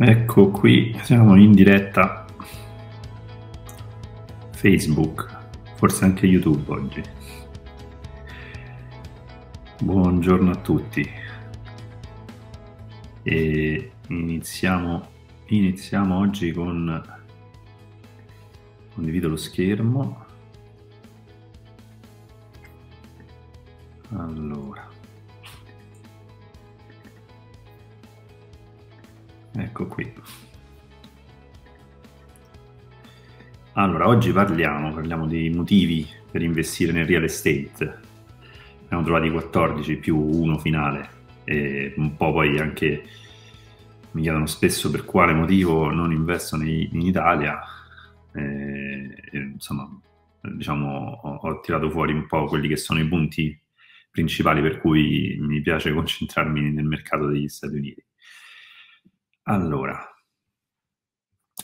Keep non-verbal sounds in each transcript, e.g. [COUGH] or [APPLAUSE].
Ecco qui, siamo in diretta Facebook, forse anche YouTube oggi. Buongiorno a tutti. E iniziamo, iniziamo oggi con condivido lo schermo. Allora. Ecco qui. Allora, oggi parliamo, parliamo dei motivi per investire nel real estate. Ne abbiamo trovati 14 più uno finale e un po' poi anche mi chiedono spesso per quale motivo non investo nei, in Italia. e, insomma, diciamo, ho, ho tirato fuori un po' quelli che sono i punti principali per cui mi piace concentrarmi nel mercato degli Stati Uniti. Allora,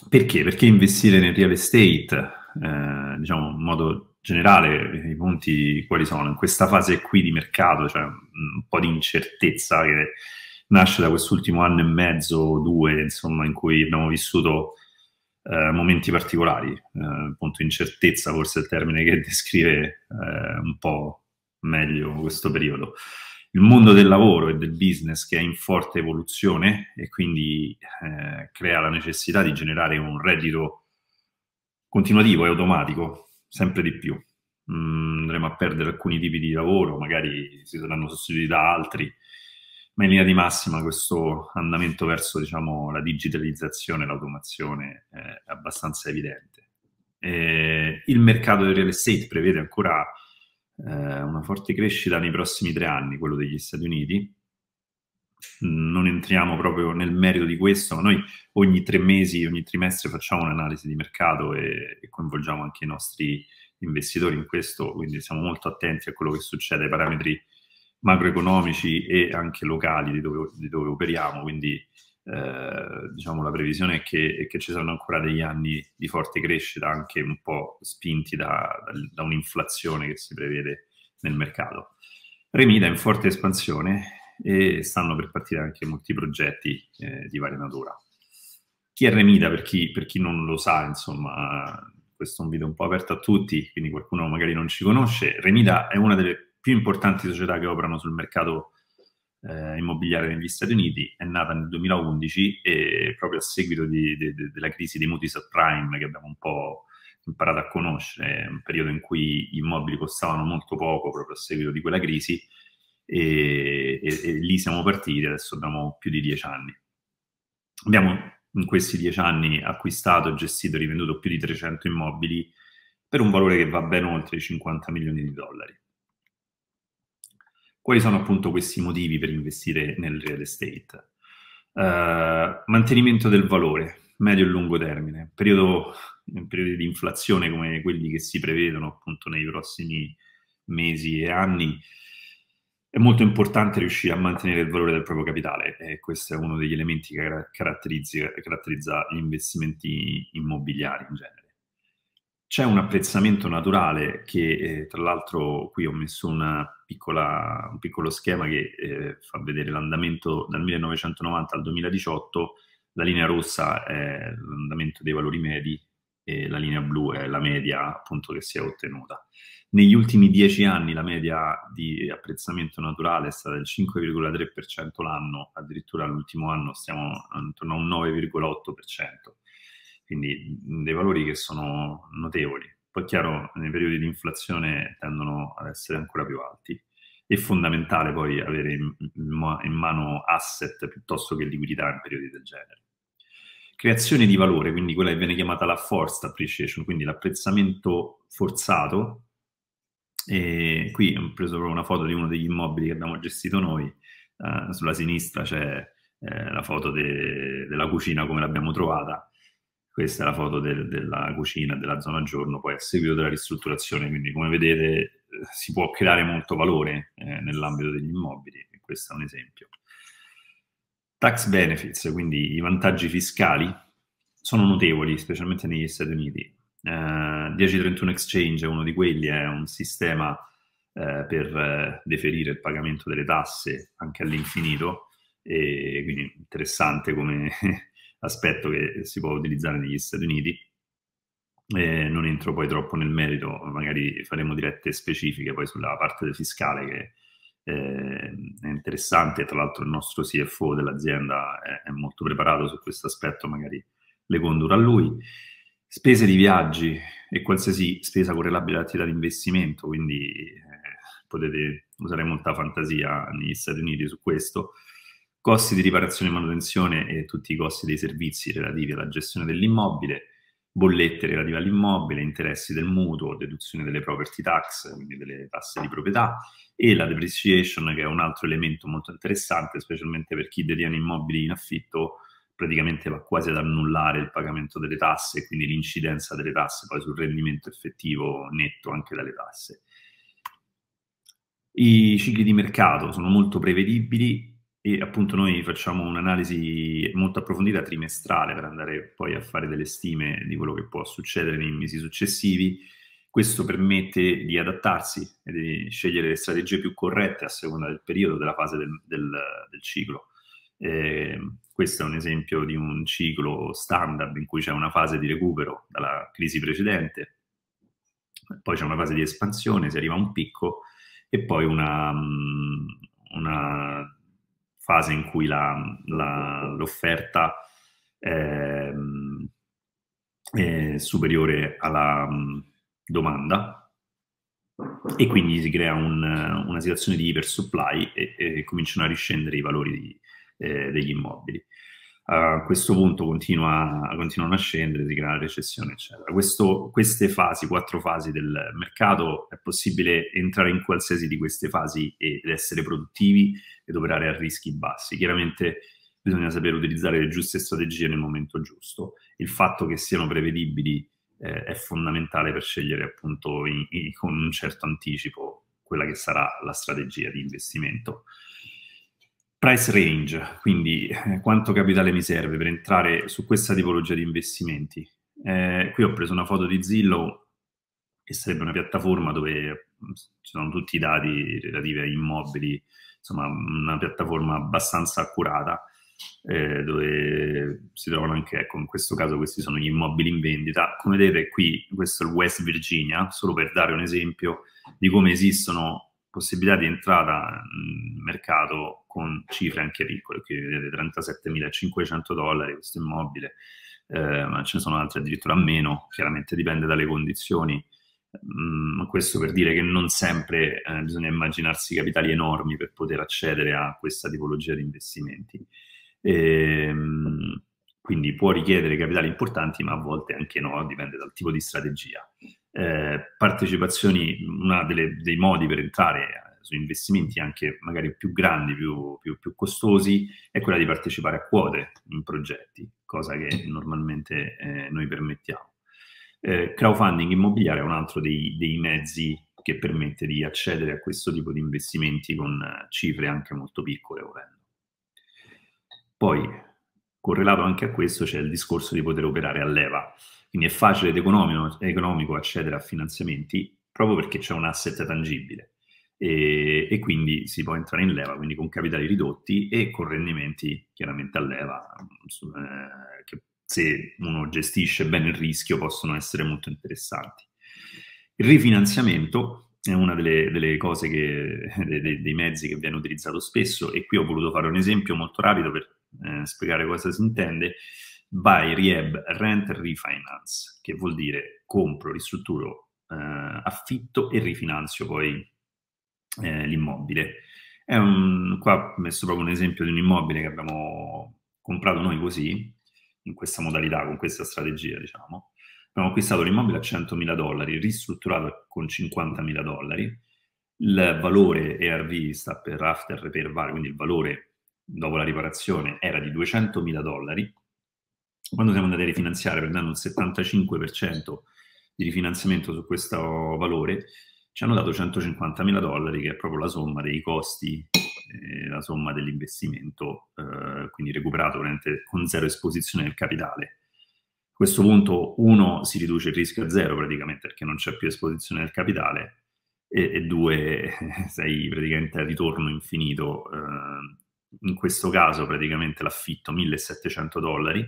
perché? Perché investire nel real estate, eh, diciamo in modo generale, i punti quali sono? In questa fase qui di mercato, cioè un po' di incertezza che nasce da quest'ultimo anno e mezzo o due, insomma, in cui abbiamo vissuto eh, momenti particolari, eh, appunto incertezza forse è il termine che [LAUGHS] descrive eh, un po' meglio questo periodo il mondo del lavoro e del business che è in forte evoluzione e quindi eh, crea la necessità di generare un reddito continuativo e automatico, sempre di più. Mm, andremo a perdere alcuni tipi di lavoro, magari si saranno sostituiti da altri, ma in linea di massima questo andamento verso diciamo, la digitalizzazione e l'automazione è abbastanza evidente. Eh, il mercato del real estate prevede ancora eh, una forte crescita nei prossimi tre anni, quello degli Stati Uniti. Mm, non entriamo proprio nel merito di questo, ma noi ogni tre mesi, ogni trimestre facciamo un'analisi di mercato e, e coinvolgiamo anche i nostri investitori in questo, quindi siamo molto attenti a quello che succede ai parametri macroeconomici e anche locali di dove, di dove operiamo, quindi eh, diciamo la previsione è che, è che, ci saranno ancora degli anni di forte crescita, anche un po' spinti da, da, da un'inflazione che si prevede nel mercato. Remida è in forte espansione e stanno per partire anche molti progetti eh, di varia natura. Chi è Remida, per chi, per chi non lo sa, insomma, questo è un video un po' aperto a tutti, quindi qualcuno magari non ci conosce, Remida è una delle più importanti società che operano sul mercato eh, immobiliare negli Stati Uniti, è nata nel 2011 e proprio a seguito di, di, di, della crisi dei mutui subprime che abbiamo un po' imparato a conoscere, un periodo in cui gli immobili costavano molto poco proprio a seguito di quella crisi e, e, e lì siamo partiti, adesso abbiamo più di dieci anni. Abbiamo in questi dieci anni acquistato, gestito e rivenduto più di 300 immobili per un valore che va ben oltre i 50 milioni di dollari quali sono appunto questi motivi per investire nel real estate? Uh, mantenimento del valore, medio e lungo termine, periodo, periodi di inflazione come quelli che si prevedono appunto nei prossimi mesi e anni, è molto importante riuscire a mantenere il valore del proprio capitale e questo è uno degli elementi che caratterizza, caratterizza gli investimenti immobiliari in genere. C'è un apprezzamento naturale che, eh, tra l'altro, qui ho messo piccola, un piccolo schema che eh, fa vedere l'andamento dal 1990 al 2018, la linea rossa è l'andamento dei valori medi e la linea blu è la media appunto che si è ottenuta. Negli ultimi dieci anni la media di apprezzamento naturale è stata del 5,3% l'anno, addirittura l'ultimo anno stiamo intorno a un 9,8% quindi dei valori che sono notevoli. Poi chiaro, nei periodi di inflazione tendono ad essere ancora più alti. È fondamentale poi avere in, in mano asset piuttosto che liquidità in periodi del genere. Creazione di valore, quindi quella che viene chiamata la forced appreciation, quindi l'apprezzamento forzato. E qui ho preso proprio una foto di uno degli immobili che abbiamo gestito noi. Uh, sulla sinistra c'è eh, la foto de- della cucina come l'abbiamo trovata questa è la foto del, della cucina, della zona giorno, poi a seguito della ristrutturazione, quindi come vedete eh, si può creare molto valore eh, nell'ambito degli immobili, e questo è un esempio. Tax benefits, quindi i vantaggi fiscali, sono notevoli, specialmente negli Stati Uniti. Eh, 1031 Exchange è uno di quelli, è un sistema eh, per eh, deferire il pagamento delle tasse anche all'infinito, e quindi interessante come [LAUGHS] aspetto che si può utilizzare negli Stati Uniti. Eh, non entro poi troppo nel merito, magari faremo dirette specifiche poi sulla parte fiscale che eh, è interessante, tra l'altro il nostro CFO dell'azienda è, è molto preparato su questo aspetto, magari le condurrà lui. Spese di viaggi e qualsiasi spesa correlabile all'attività di investimento, quindi eh, potete usare molta fantasia negli Stati Uniti su questo costi di riparazione e manutenzione e tutti i costi dei servizi relativi alla gestione dell'immobile, bollette relative all'immobile, interessi del mutuo, deduzione delle property tax, quindi delle tasse di proprietà, e la depreciation, che è un altro elemento molto interessante, specialmente per chi detiene immobili in affitto, praticamente va quasi ad annullare il pagamento delle tasse e quindi l'incidenza delle tasse poi sul rendimento effettivo netto anche dalle tasse. I cicli di mercato sono molto prevedibili, e appunto noi facciamo un'analisi molto approfondita trimestrale per andare poi a fare delle stime di quello che può succedere nei mesi successivi. Questo permette di adattarsi e di scegliere le strategie più corrette a seconda del periodo, della fase del, del, del ciclo. Eh, questo è un esempio di un ciclo standard in cui c'è una fase di recupero dalla crisi precedente, poi c'è una fase di espansione, si arriva a un picco e poi una, mm, una fase in cui la, la, l'offerta è, ehm, è superiore alla mm, domanda e quindi si crea un, una situazione di ipersupply e, e cominciano a riscendere i valori di, eh, degli immobili a questo punto continua, continuano a scendere, si crea la recessione, eccetera. Questo, queste fasi, quattro fasi del mercato, è possibile entrare in qualsiasi di queste fasi ed essere produttivi ed operare a rischi bassi. Chiaramente bisogna sapere utilizzare le giuste strategie nel momento giusto. Il fatto che siano prevedibili eh, è fondamentale per scegliere appunto in, in, con un certo anticipo quella che sarà la strategia di investimento price range, quindi eh, quanto capitale mi serve per entrare su questa tipologia di investimenti. Eh, qui ho preso una foto di Zillow, che sarebbe una piattaforma dove mm, ci sono tutti i dati relativi a immobili, insomma una piattaforma abbastanza accurata. Eh, dove si trovano anche, ecco, in questo caso questi sono gli immobili in vendita. Come vedete qui, questo è il West Virginia, solo per dare un esempio di come esistono possibilità di entrata nel mercato con cifre anche piccole, qui vedete 37.500 dollari questo immobile, eh, ma ce ne sono altri addirittura meno, chiaramente dipende dalle condizioni. Mm, questo per dire che non sempre eh, bisogna immaginarsi capitali enormi per poter accedere a questa tipologia di investimenti. E, ehm, quindi può richiedere capitali importanti, ma a volte anche no, dipende dal tipo di strategia. Eh, partecipazioni, uno dei modi per entrare su investimenti anche magari più grandi, più, più, più, costosi, è quella di partecipare a quote in progetti, cosa che normalmente eh, noi permettiamo. Eh, crowdfunding immobiliare è un altro dei, dei, mezzi che permette di accedere a questo tipo di investimenti con eh, cifre anche molto piccole, volendo. Poi, correlato anche a questo, c'è il discorso di poter operare a leva. Quindi è facile ed economico, economico accedere a finanziamenti proprio perché c'è un asset tangibile. E, e, quindi si può entrare in leva, quindi con capitali ridotti e con rendimenti chiaramente a leva, eh, che se uno gestisce bene il rischio possono essere molto interessanti. Il rifinanziamento è una delle, delle cose che, de, de, dei mezzi che viene utilizzato spesso e qui ho voluto fare un esempio molto rapido per eh, spiegare cosa si intende buy, rehab, rent, refinance, che vuol dire compro, ristrutturo, eh, affitto e rifinanzio poi eh, l'immobile. È un, qua ho messo proprio un esempio di un immobile che abbiamo comprato noi così, in questa modalità, con questa strategia, diciamo. Abbiamo acquistato l'immobile a 100.000 dollari, ristrutturato con 50.000 dollari. Il valore ERV sta per After Repair Value, quindi il valore dopo la riparazione era di 200.000 dollari quando siamo andati a rifinanziare prendendo un 75% di rifinanziamento su questo valore, ci hanno dato 150.000 dollari, che è proprio la somma dei costi, eh, la somma dell'investimento, eh, quindi recuperato con zero esposizione del capitale. A questo punto, uno, si riduce il rischio a zero praticamente perché non c'è più esposizione del capitale, e, e due, [LAUGHS] sei praticamente a ritorno infinito. Eh, in questo caso, praticamente l'affitto 1700 dollari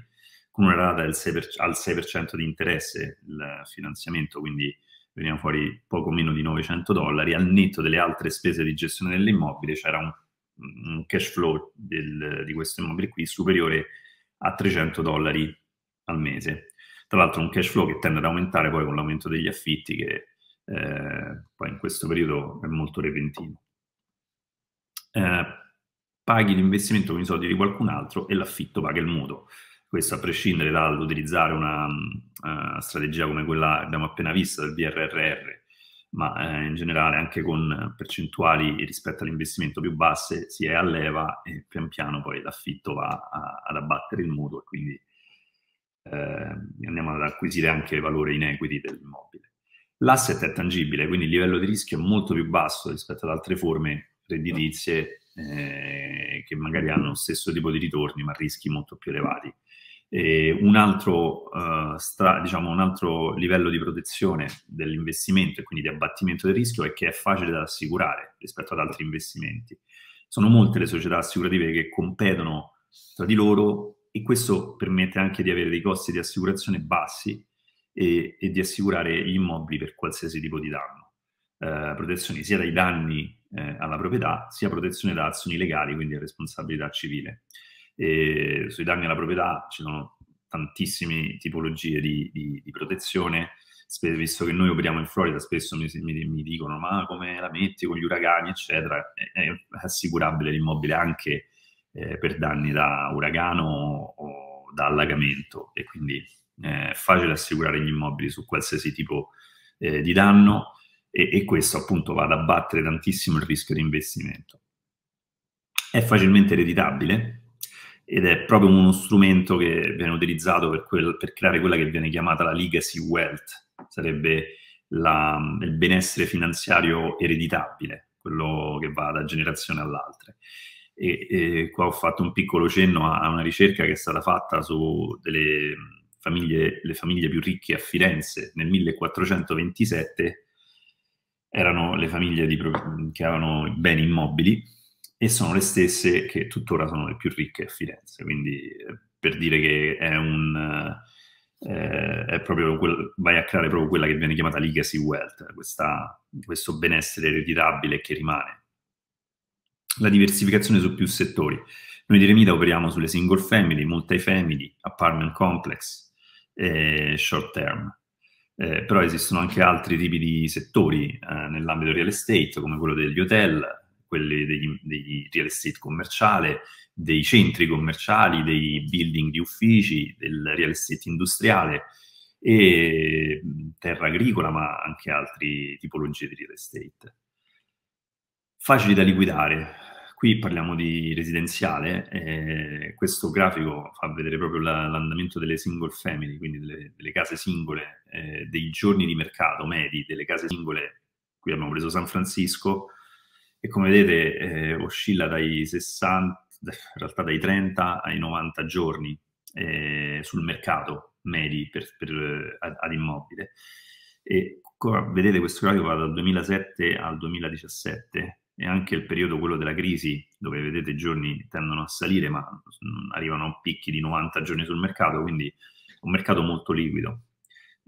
con una rata del 6 per, al 6% di interesse il finanziamento, quindi veniva fuori poco meno di 900 dollari, al netto delle altre spese di gestione dell'immobile c'era un, un cash flow del, di questo immobile qui superiore a 300 dollari al mese. Tra l'altro un cash flow che tende ad aumentare poi con l'aumento degli affitti che eh, poi in questo periodo è molto repentino. Eh, paghi l'investimento con i soldi di qualcun altro e l'affitto paga il mutuo questo a prescindere dall'utilizzare una uh, strategia come quella che abbiamo appena visto del BRRR, ma eh, in generale anche con percentuali rispetto all'investimento più basse si è a leva e pian piano poi l'affitto va a, ad abbattere il mutuo e quindi eh, andiamo ad acquisire anche valore in equity dell'immobile. L'asset è tangibile, quindi il livello di rischio è molto più basso rispetto ad altre forme redditizie eh, che magari hanno lo stesso tipo di ritorni ma rischi molto più elevati. Un altro, uh, stra- diciamo, un altro, livello di protezione dell'investimento e quindi di abbattimento del rischio è che è facile da assicurare rispetto ad altri investimenti. Sono molte le società assicurative che competono tra di loro e questo permette anche di avere dei costi di assicurazione bassi e, e di assicurare gli immobili per qualsiasi tipo di danno. Uh, protezione sia dai danni eh, alla proprietà, sia protezione da azioni legali, quindi responsabilità civile. E sui danni alla proprietà ci sono tantissime tipologie di, di, di protezione, Sp- visto che noi operiamo in Florida, spesso mi, mi, mi, dicono ma come la metti con gli uragani, eccetera, è, è assicurabile l'immobile anche eh, per danni da uragano o da allagamento e quindi eh, è facile assicurare gli immobili su qualsiasi tipo eh, di danno e, e questo appunto va ad abbattere tantissimo il rischio di investimento. È facilmente ereditabile, ed è proprio uno strumento che viene utilizzato per, quel, per creare quella che viene chiamata la legacy wealth, sarebbe la, il benessere finanziario ereditabile, quello che va da generazione all'altra. E, e, qua ho fatto un piccolo cenno a, una ricerca che è stata fatta su delle famiglie, le famiglie più ricche a Firenze nel 1427 erano le famiglie di, che avevano beni immobili e sono le stesse che tuttora sono le più ricche a Firenze, quindi eh, per dire che è un... Eh, è proprio quel, vai a creare proprio quella che viene chiamata legacy wealth, questa, questo benessere ereditabile che rimane. La diversificazione su più settori. Noi di Remita operiamo sulle single family, multifamily, apartment complex, e short term. Eh, però esistono anche altri tipi di settori eh, nell'ambito real estate, come quello degli hotel, quelli degli, degli real estate commerciale, dei centri commerciali, dei building di uffici, del real estate industriale e terra agricola, ma anche altre tipologie di real estate. Facili da liquidare. Qui parliamo di residenziale, eh, questo grafico fa vedere proprio la, l'andamento delle single family, quindi delle, delle case singole, eh, dei giorni di mercato medi delle case singole, qui abbiamo preso San Francisco, e come vedete eh, oscilla dai 60, in realtà dai 30 ai 90 giorni eh, sul mercato medi per, per, eh, ad, immobile. E qua vedete questo grafico va dal 2007 al 2017 e anche il periodo quello della crisi dove vedete i giorni tendono a salire ma arrivano a picchi di 90 giorni sul mercato quindi un mercato molto liquido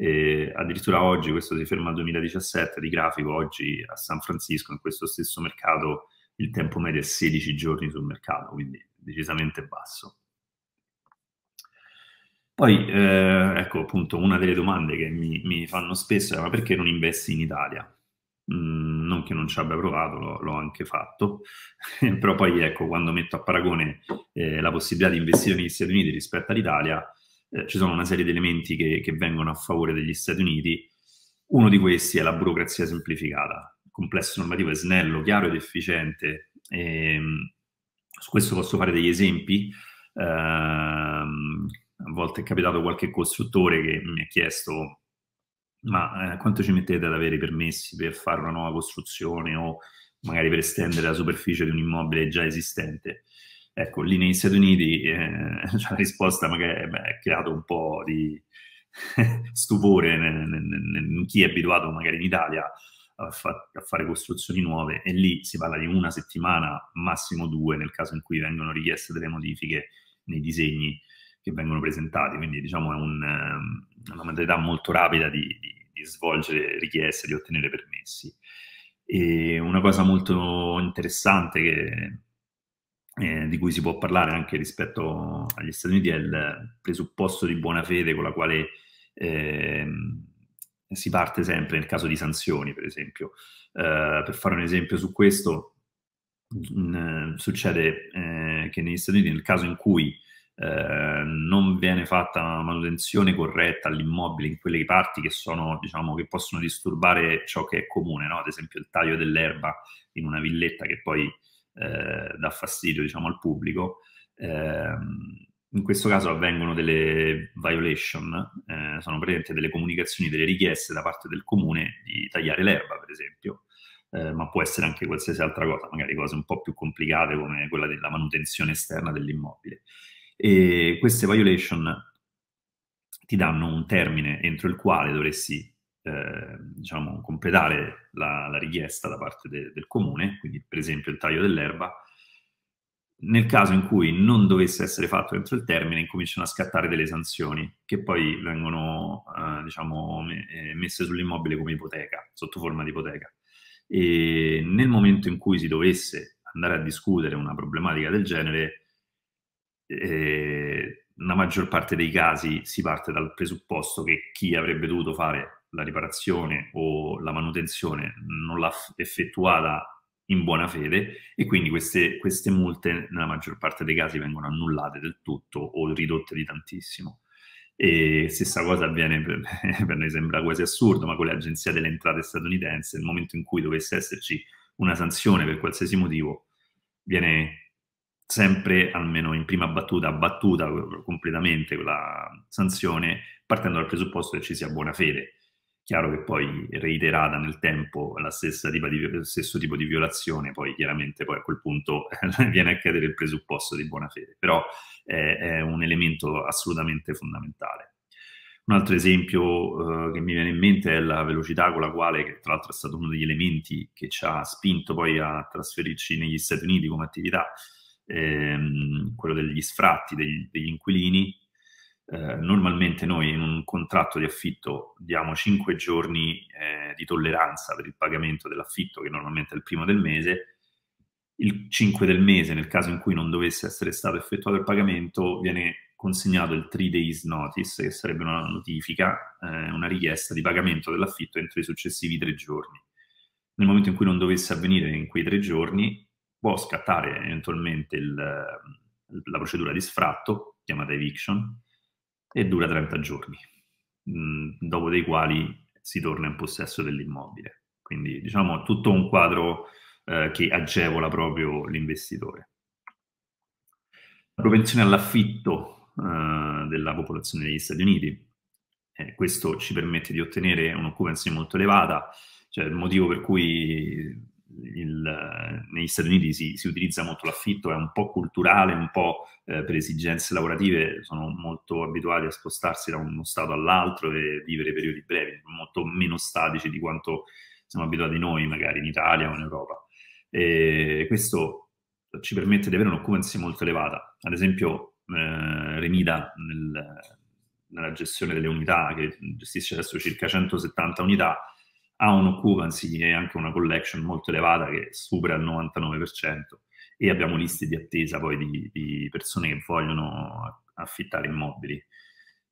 e addirittura oggi, questo si ferma al 2017 di grafico, oggi a San Francisco, in questo stesso mercato, il tempo medio è 16 giorni sul mercato, quindi decisamente basso. Poi, eh, ecco appunto una delle domande che mi, mi, fanno spesso è ma perché non investi in Italia? Mm, non che non ci abbia provato, l'ho, l'ho anche fatto, [LAUGHS] però poi ecco quando metto a paragone eh, la possibilità di investire negli Stati Uniti rispetto all'Italia, eh, ci sono una serie di elementi che, che vengono a favore degli Stati Uniti. Uno di questi è la burocrazia semplificata. Il complesso normativo è snello, chiaro ed efficiente. E, ehm, su questo posso fare degli esempi. Eh, a volte è capitato qualche costruttore che mi ha chiesto ma eh, quanto ci mettete ad avere i permessi per fare una nuova costruzione o magari per estendere la superficie di un immobile già esistente? Ecco, lì negli Stati Uniti eh, [LAUGHS] la risposta magari eh, beh, ha creato un po' di [LAUGHS] stupore in chi è abituato magari in Italia a, fa- a, fare costruzioni nuove e lì si parla di una settimana, massimo due, nel caso in cui vengono richieste delle modifiche nei disegni che vengono presentati. Quindi diciamo è un, ehm, una modalità molto rapida di, di, di svolgere richieste, di ottenere permessi. E una cosa molto interessante che eh, di cui si può parlare anche rispetto agli Stati Uniti è il presupposto di buona fede con la quale eh, si parte sempre nel caso di sanzioni, per esempio. Eh, per fare un esempio su questo, mh, succede eh, che negli Stati Uniti nel caso in cui eh, non viene fatta una manutenzione corretta all'immobile in quelle parti che, sono, diciamo, che possono disturbare ciò che è comune, no? ad esempio il taglio dell'erba in una villetta che poi eh, dà fastidio diciamo, al pubblico. Ehm, in questo caso avvengono delle violation, eh, sono presenti delle comunicazioni, delle richieste da parte del comune di tagliare l'erba, per esempio, eh, ma può essere anche qualsiasi altra cosa, magari cose un po' più complicate come quella della manutenzione esterna dell'immobile. E queste violation ti danno un termine entro il quale dovresti eh, diciamo, completare la, la, richiesta da parte de, del comune, quindi per esempio il taglio dell'erba, nel caso in cui non dovesse essere fatto entro il termine, incominciano a scattare delle sanzioni che poi vengono eh, diciamo, eh, messe sull'immobile come ipoteca, sotto forma di ipoteca. E nel momento in cui si dovesse andare a discutere una problematica del genere, eh, nella maggior parte dei casi si parte dal presupposto che chi avrebbe dovuto fare la riparazione o la manutenzione non l'ha effettuata in buona fede e quindi queste, queste, multe nella maggior parte dei casi vengono annullate del tutto o ridotte di tantissimo. E stessa cosa avviene, per, [LAUGHS] per noi sembra quasi assurdo, ma con le agenzie delle Entrate statunitense, nel momento in cui dovesse esserci una sanzione per qualsiasi motivo, viene sempre, almeno in prima battuta, abbattuta completamente quella sanzione, partendo dal presupposto che ci sia buona fede Chiaro che poi reiterata nel tempo di, lo stesso tipo di violazione, poi chiaramente poi a quel punto [LAUGHS] viene a cadere il presupposto di buona fede, però è, è un elemento assolutamente fondamentale. Un altro esempio eh, che mi viene in mente è la velocità con la quale, che tra l'altro è stato uno degli elementi che ci ha spinto poi a trasferirci negli Stati Uniti come attività, ehm, quello degli sfratti degli, degli inquilini, eh, normalmente noi in un contratto di affitto diamo 5 giorni eh, di tolleranza per il pagamento dell'affitto, che normalmente è il primo del mese. Il 5 del mese, nel caso in cui non dovesse essere stato effettuato il pagamento, viene consegnato il 3 days notice, che sarebbe una notifica, eh, una richiesta di pagamento dell'affitto entro i successivi 3 giorni. Nel momento in cui non dovesse avvenire in quei 3 giorni, può scattare eventualmente il, la procedura di sfratto, chiamata eviction, e dura 30 giorni, mh, mm, dopo dei quali si torna in possesso dell'immobile. Quindi diciamo tutto un quadro eh, che agevola proprio l'investitore. La propensione all'affitto eh, della popolazione degli Stati Uniti, eh, questo ci permette di ottenere un'occupazione molto elevata, cioè il motivo per cui il, negli Stati Uniti si, si, utilizza molto l'affitto, è un po' culturale, un po' eh, per esigenze lavorative, sono molto abituati a spostarsi da uno stato all'altro e vivere periodi brevi, molto meno statici di quanto siamo abituati noi magari in Italia o in Europa. E questo ci permette di avere un'occupancy molto elevata. Ad esempio eh, Remida nel, nella gestione delle unità, che gestisce adesso circa 170 unità, ha un occupancy e anche una collection molto elevata che supera il 99% e abbiamo liste di attesa poi di, di persone che vogliono affittare immobili.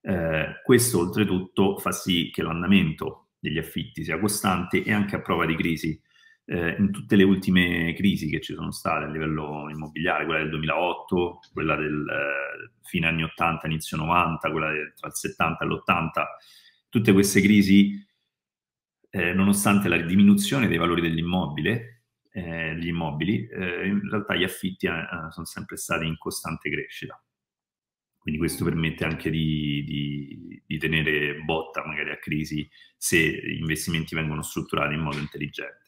Eh, questo oltretutto fa sì che l'andamento degli affitti sia costante e anche a prova di crisi. Eh, in tutte le ultime crisi che ci sono state a livello immobiliare, quella del 2008, quella del eh, fine anni 80, inizio 90, quella del, tra il 70 e l'80, tutte queste crisi eh, nonostante la diminuzione dei valori dell'immobile, eh, gli immobili, eh, in realtà gli affitti eh, eh, sono sempre stati in costante crescita. Quindi questo permette anche di, di, di tenere botta magari a crisi se gli investimenti vengono strutturati in modo intelligente.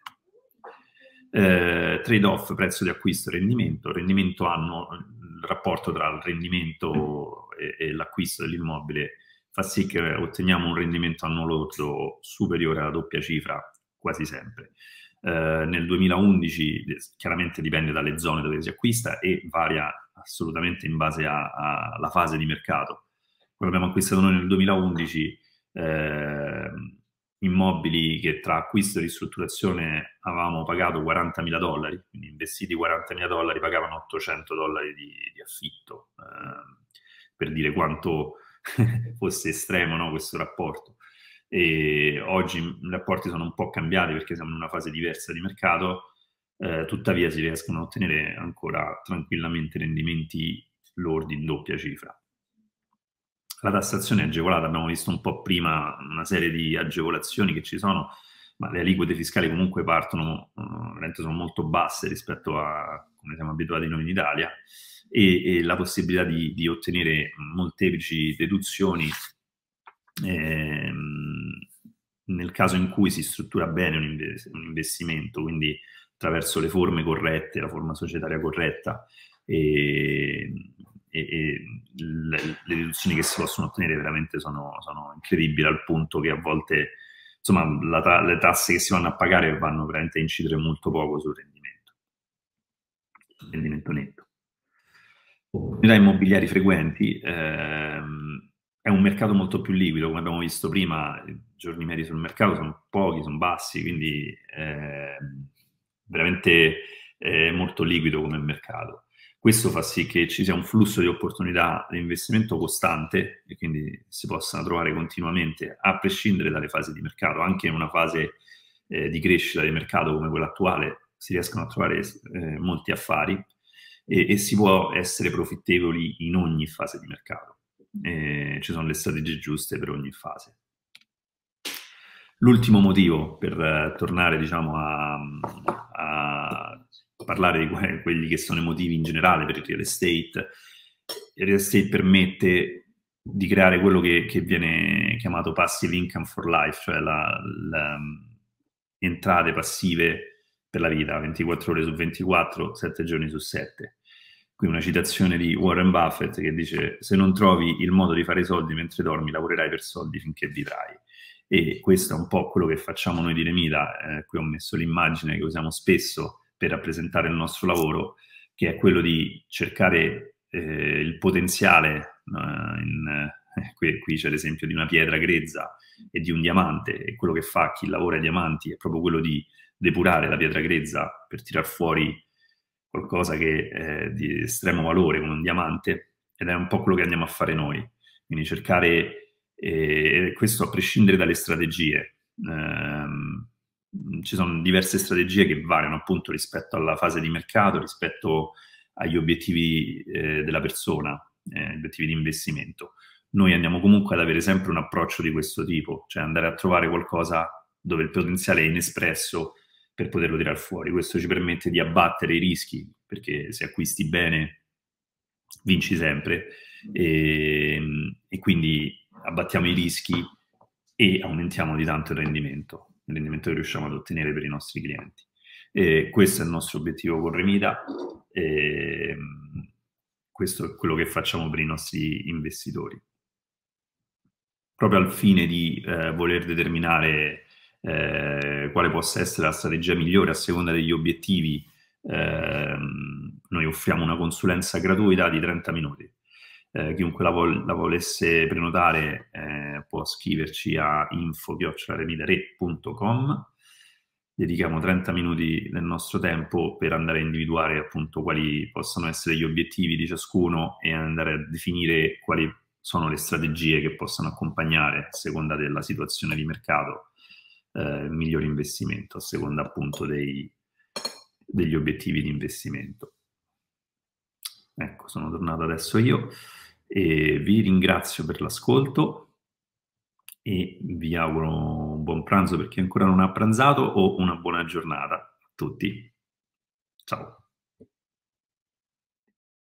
Eh, trade-off prezzo di acquisto rendimento rendimento anno eh, il rapporto tra il rendimento e, e l'acquisto dell'immobile fa sì che otteniamo un rendimento annuo lordo superiore alla doppia cifra quasi sempre. Eh, nel 2011 eh, chiaramente dipende dalle zone dove si acquista e varia assolutamente in base alla fase di mercato. Quando abbiamo acquistato noi nel 2011 eh, immobili che tra acquisto e ristrutturazione avevamo pagato 40.000 dollari, quindi investiti 40.000 dollari pagavano 800 dollari di, di affitto, eh, per dire quanto [LAUGHS] fosse estremo no, questo rapporto. E oggi i rapporti sono un po' cambiati perché siamo in una fase diversa di mercato, eh, tuttavia si riescono a ottenere ancora tranquillamente rendimenti lordi in doppia cifra. La tassazione è agevolata, abbiamo visto un po' prima una serie di agevolazioni che ci sono, ma le aliquote fiscali comunque partono, eh, sono molto basse rispetto a come siamo abituati noi in Italia e, e la possibilità di, di, ottenere molteplici deduzioni ehm, nel caso in cui si struttura bene un, inves- un, investimento, quindi attraverso le forme corrette, la forma societaria corretta e, e, e le, le, deduzioni che si possono ottenere veramente sono, sono incredibili al punto che a volte insomma, la, le tasse che si vanno a pagare vanno veramente a incidere molto poco sul rendimento, sul rendimento netto opportunità immobiliari frequenti, ehm, è un mercato molto più liquido, come abbiamo visto prima, i giorni medi sul mercato sono pochi, sono bassi, quindi eh, veramente eh, molto liquido come mercato. Questo fa sì che ci sia un flusso di opportunità di investimento costante e quindi si possano trovare continuamente, a prescindere dalle fasi di mercato, anche in una fase eh, di crescita di mercato come quella attuale, si riescono a trovare eh, molti affari e, e si può essere profittevoli in ogni fase di mercato. E ci sono le strategie giuste per ogni fase. L'ultimo motivo per tornare diciamo, a, a, parlare di quelli che sono i motivi in generale per il real estate, il real estate permette di creare quello che, che viene chiamato passive income for life, cioè la, la, entrate passive per la vita, 24 ore su 24, 7 giorni su 7 qui una citazione di Warren Buffett che dice se non trovi il modo di fare i soldi mentre dormi lavorerai per soldi finché vivrai e questo è un po' quello che facciamo noi di Remila eh, qui ho messo l'immagine che usiamo spesso per rappresentare il nostro lavoro che è quello di cercare eh, il potenziale eh, in, qui, qui, c'è l'esempio di una pietra grezza e di un diamante e quello che fa chi lavora ai diamanti è proprio quello di depurare la pietra grezza per tirar fuori qualcosa che è di estremo valore, come un diamante, ed è un po' quello che andiamo a fare noi. Quindi cercare, eh, questo a prescindere dalle strategie, eh, ci sono diverse strategie che variano appunto rispetto alla fase di mercato, rispetto agli obiettivi eh, della persona, eh, obiettivi di investimento. Noi andiamo comunque ad avere sempre un approccio di questo tipo, cioè andare a trovare qualcosa dove il potenziale è inespresso per poterlo tirare fuori. Questo ci permette di abbattere i rischi, perché se acquisti bene vinci sempre e, ehm, e quindi abbattiamo i rischi e aumentiamo di tanto il rendimento, il rendimento che riusciamo ad ottenere per i nostri clienti. E questo è il nostro obiettivo con Remida, e ehm, questo è quello che facciamo per i nostri investitori. Proprio al fine di eh, voler determinare eh, quale possa essere la strategia migliore a seconda degli obiettivi, ehm, noi offriamo una consulenza gratuita di 30 minuti. Eh, chiunque la, vol- la, volesse prenotare eh, può scriverci a info.remidare.com. Dedichiamo 30 minuti del nostro tempo per andare a individuare appunto quali possono essere gli obiettivi di ciascuno e andare a definire quali sono le strategie che possano accompagnare a seconda della situazione di mercato eh, il miglior investimento a seconda appunto dei, degli obiettivi di investimento. Ecco, sono tornato adesso io e vi ringrazio per l'ascolto e vi auguro un buon pranzo per chi ancora non ha pranzato o una buona giornata a tutti. Ciao.